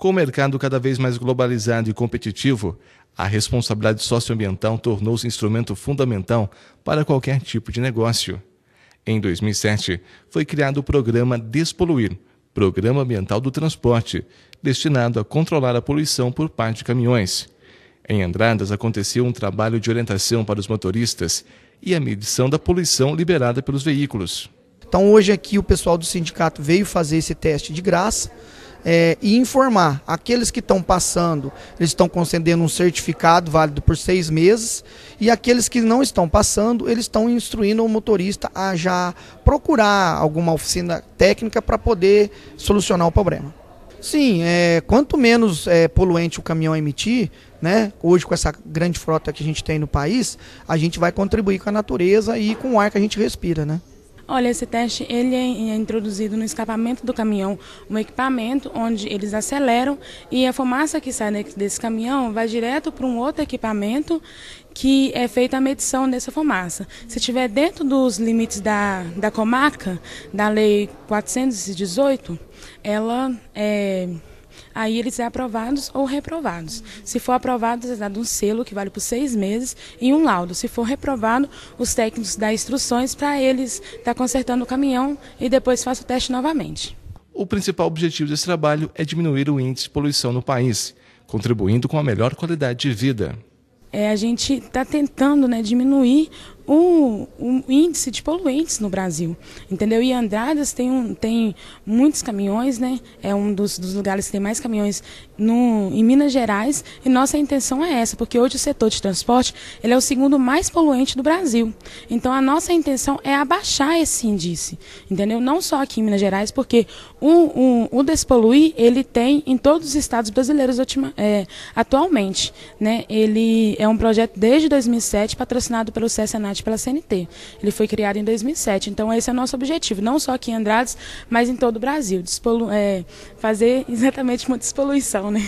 Com o mercado cada vez mais globalizado e competitivo, a responsabilidade socioambiental tornou-se instrumento fundamental para qualquer tipo de negócio. Em 2007, foi criado o programa Despoluir, Programa Ambiental do Transporte, destinado a controlar a poluição por parte de caminhões. Em Andradas aconteceu um trabalho de orientação para os motoristas e a medição da poluição liberada pelos veículos. Então hoje aqui o pessoal do sindicato veio fazer esse teste de graça é, e informar. Aqueles que estão passando, eles estão concedendo um certificado válido por seis meses, e aqueles que não estão passando, eles estão instruindo o motorista a já procurar alguma oficina técnica para poder solucionar o problema. Sim, é, quanto menos é, poluente o caminhão emitir, né, hoje com essa grande frota que a gente tem no país, a gente vai contribuir com a natureza e com o ar que a gente respira. Né? Olha, esse teste ele é, é introduzido no escapamento do caminhão, um equipamento onde eles aceleram e a fumaça que sai desse caminhão vai direto para um outro equipamento que é feita a medição dessa fumaça. Se estiver dentro dos limites da, da comarca, da Lei 418, ela é aí eles são aprovados ou reprovados. Se for aprovado, é dado um selo que vale por seis meses e um laudo. Se for reprovado, os técnicos dão instruções para eles estar tá consertando o caminhão e depois faz o teste novamente. O principal objetivo desse trabalho é diminuir o índice de poluição no país, contribuindo com a melhor qualidade de vida. É, a gente está tentando né, diminuir o, índice de poluentes no Brasil, entendeu? E Andradas tem, um, tem muitos caminhões, né? É um dos, dos lugares que tem mais caminhões no, em Minas Gerais e nossa intenção é essa, porque hoje o setor de transporte ele é o segundo mais poluente do Brasil. Então a nossa intenção é abaixar esse índice, entendeu? Não só aqui em Minas Gerais, porque o, o, o despoluir ele tem em todos os estados brasileiros ultima, é, atualmente, né? Ele é um projeto desde 2007 patrocinado pelo CSNAT pela CNT. Ele foi criado em 2007. Então, esse é o nosso objetivo, não só aqui em Andrades, mas em todo o Brasil. Despolu é, fazer exatamente uma despoluição né,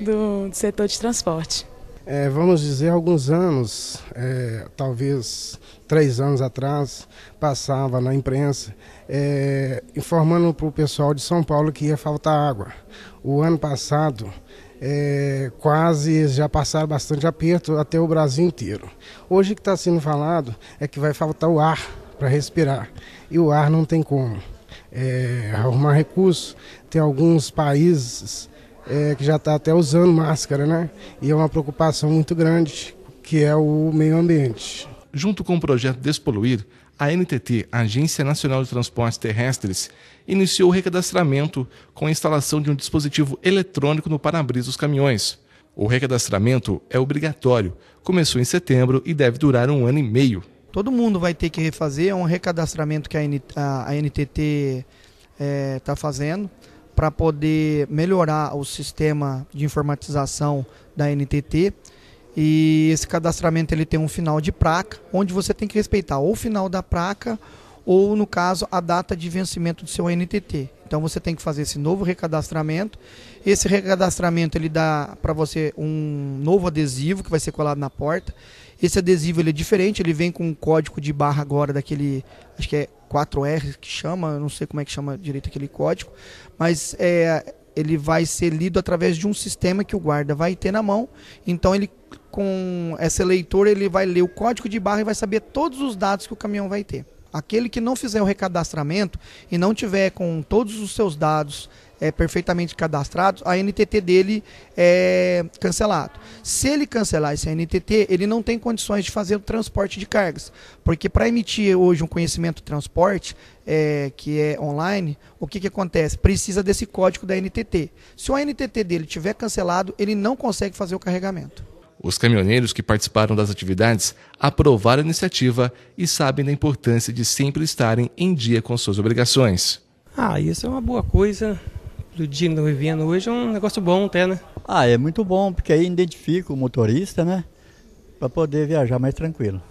do, do setor de transporte. É, vamos dizer, alguns anos, é, talvez três anos atrás, passava na imprensa é, informando para o pessoal de São Paulo que ia faltar água. O ano passado, é, quase já passaram bastante aperto até o Brasil inteiro. Hoje o que está sendo falado é que vai faltar o ar para respirar e o ar não tem como é, arrumar recurso. Tem alguns países é, que já está até usando máscara, né? E é uma preocupação muito grande que é o meio ambiente. Junto com o projeto Despoluir, a NTT, Agência Nacional de Transportes Terrestres, iniciou o recadastramento com a instalação de um dispositivo eletrônico no para-brisa dos caminhões. O recadastramento é obrigatório, começou em setembro e deve durar um ano e meio. Todo mundo vai ter que refazer, é um recadastramento que a, NTT está é, tá fazendo para poder melhorar o sistema de informatização da NTT. E esse cadastramento ele tem um final de placa, onde você tem que respeitar ou o final da placa ou, no caso, a data de vencimento do seu NTT. Então você tem que fazer esse novo recadastramento. Esse recadastramento ele dá para você um novo adesivo que vai ser colado na porta. Esse adesivo ele é diferente, ele vem com um código de barra agora daquele, acho que é 4R que chama, não sei como é que chama direito aquele código, mas é, ele vai ser lido através de um sistema que o guarda vai ter na mão. Então ele com essa leitura, ele vai ler o código de barra e vai saber todos os dados que o caminhão vai ter. Aquele que não fizer o recadastramento e não tiver com todos os seus dados é, perfeitamente cadastrados, a NTT dele é cancelado. Se ele cancelar esse NTT, ele não tem condições de fazer o transporte de cargas, porque para emitir hoje um conhecimento transporte, é, que é online, o que, que acontece? Precisa desse código da NTT. Se o NTT dele tiver cancelado, ele não consegue fazer o carregamento. Os caminhoneiros que participaram das atividades aprovaram a iniciativa e sabem da importância de sempre estarem em dia com suas obrigações. Ah, isso é uma boa coisa. Do dia que vivendo hoje é um negócio bom até, né? Ah, é muito bom, porque aí identifica o motorista, né? Para poder viajar mais tranquilo.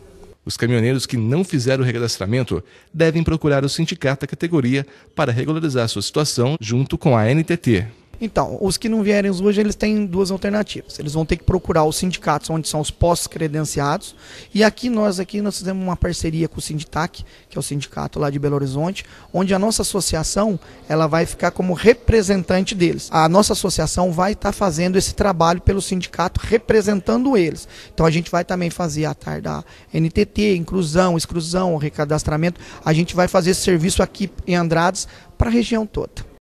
Os caminhoneiros que não fizeram o regadastramento devem procurar o sindicato da categoria para regularizar sua situação junto com a NTT. Então, os que não vierem hoje, eles têm duas alternativas. Eles vão ter que procurar os sindicatos onde são os postos credenciados. E aqui nós aqui nós fizemos uma parceria com o Sinditac, que é o sindicato lá de Belo Horizonte, onde a nossa associação, ela vai ficar como representante deles. A nossa associação vai estar tá fazendo esse trabalho pelo sindicato representando eles. Então a gente vai também fazer a tarde da NTT, inclusão, exclusão, recadastramento. A gente vai fazer esse serviço aqui em Andradas para a região toda.